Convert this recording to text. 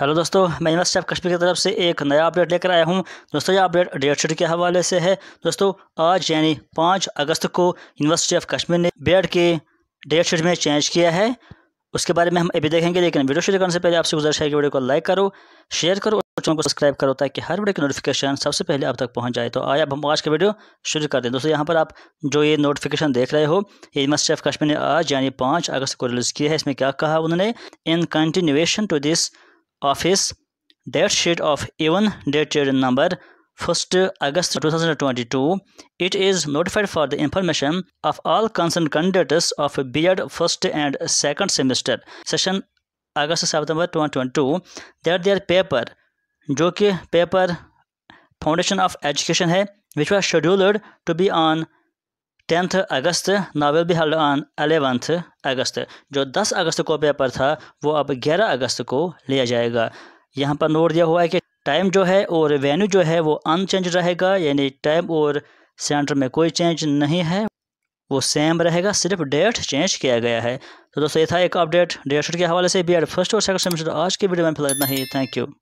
hello दोस्तों मैं university of Kashmir की तरफ से एक नया अपडेट लेकर आया हूं दोस्तों यह अपडेट डेट शीट के हवाले से है दोस्तों आज यानी पाँच अगस्त को यूनिवर्सिटी ऑफ कश्मीर ने बेड के डेट शीट में चेंज किया है उसके बारे में हम अभी देखेंगे लेकिन वीडियो शुरू करने से पहले आपसे गुजारिश है कि वीडियो को लाइक करो शेयर करो और चैनल को सब्सक्राइब करो ताकि हर वीडियो की नोटिफिकेशन सबसे पहले आप तक पहुंच जाए तो आए अब हम आज का वीडियो शुरू कर दें दोस्तों यहाँ पर आप जो ये नोटिफिकेशन देख रहे हो ये यूनिवर्सिटी ऑफ कश्मीर ने आज यानी पाँच अगस्त को रिलीज़ किया है इसमें क्या कहा उन्होंने in continuation to this of his death sheet of even dated number 1st August 2022, it is notified for the information of all concerned candidates of BEd first and second semester session August September 2022 that their paper जो कि paper foundation of education है which was scheduled to be on tenth August now will be held on eleventh August जो 10 अगस्त को paper था वो अब 11 अगस्त को लिया जाएगा यहाँ पर नोट दिया हुआ है कि टाइम जो है और वेन्यू जो है वो अनचेंज रहेगा यानी टाइम और सेंटर में कोई चेंज नहीं है वो सेम रहेगा सिर्फ डेट चेंज किया गया है तो दोस्तों ये था एक अपडेट डेट शीट के हवाले से बी एड फर्स्ट और सेकंड सेमेस्टर आज की वीडियो में फिलहाल इतना ही थैंक यू